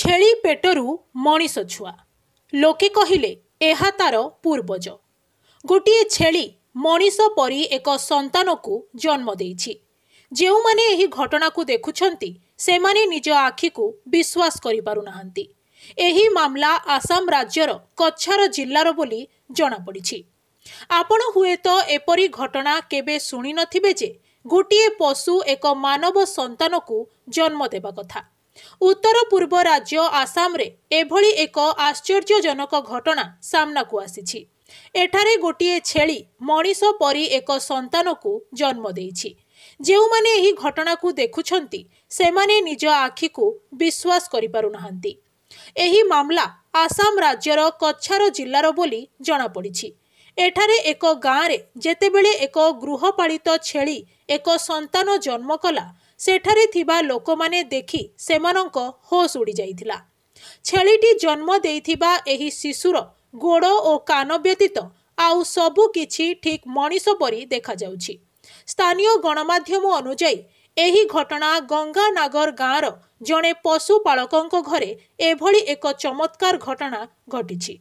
ଛେଳି ପେଟରୁ ମଣିଷ ଛୁଆ ଲୋକେ କହିଲେ ଏହା ତା'ର ପୂର୍ବଜ ଗୋଟିଏ ଛେଳି ମଣିଷ ପରି ଏକ ସନ୍ତାନକୁ ଜନ୍ମ ଦେଇଛି ଯେଉଁମାନେ ଏହି ଘଟଣାକୁ ଦେଖୁଛନ୍ତି ସେମାନେ ନିଜ ଆଖିକୁ ବିଶ୍ୱାସ କରିପାରୁନାହାନ୍ତି ଏହି ମାମଲା ଆସାମ ରାଜ୍ୟର କଚ୍ଛାର ଜିଲ୍ଲାର ବୋଲି ଜଣାପଡ଼ିଛି ଆପଣ ହୁଏତ ଏପରି ଘଟଣା କେବେ ଶୁଣିନଥିବେ ଯେ ଗୋଟିଏ ପଶୁ ଏକ ମାନବ ସନ୍ତାନକୁ ଜନ୍ମ ଦେବା କଥା ଉତ୍ତର ପୂର୍ବ ରାଜ୍ୟ ଆସାମରେ ଏଭଳି ଏକ ଆଶ୍ଚର୍ଯ୍ୟଜନକ ଘଟଣା ସାମ୍ନାକୁ ଆସିଛି ଏଠାରେ ଗୋଟିଏ ଛେଳି ମଣିଷ ପରି ଏକ ସନ୍ତାନକୁ ଜନ୍ମ ଦେଇଛି ଯେଉଁମାନେ ଏହି ଘଟଣାକୁ ଦେଖୁଛନ୍ତି ସେମାନେ ନିଜ ଆଖିକୁ ବିଶ୍ୱାସ କରିପାରୁନାହାନ୍ତି ଏହି ମାମଲା ଆସାମ ରାଜ୍ୟର କଚ୍ଛାର ଜିଲ୍ଲାର ବୋଲି ଜଣାପଡ଼ିଛି ଏଠାରେ ଏକ ଗାଁରେ ଯେତେବେଳେ ଏକ ଗୃହପାଳିତ ଛେଳି ଏକ ସନ୍ତାନ ଜନ୍ମ କଲା ସେଠାରେ ଥିବା ଲୋକମାନେ ଦେଖି ସେମାନଙ୍କ ହୋସ୍ ଉଡ଼ିଯାଇଥିଲା ଛେଳିଟି ଜନ୍ମ ଦେଇଥିବା ଏହି ଶିଶୁର ଗୋଡ଼ ଓ କାନ ବ୍ୟତୀତ ଆଉ ସବୁ କିଛି ଠିକ୍ ମଣିଷ ପରି ଦେଖାଯାଉଛି ସ୍ଥାନୀୟ ଗଣମାଧ୍ୟମ ଅନୁଯାୟୀ ଏହି ଘଟଣା ଗଙ୍ଗାନାଗର ଗାଁର ଜଣେ ପଶୁପାଳକଙ୍କ ଘରେ ଏଭଳି ଏକ ଚମତ୍କାର ଘଟଣା ଘଟିଛି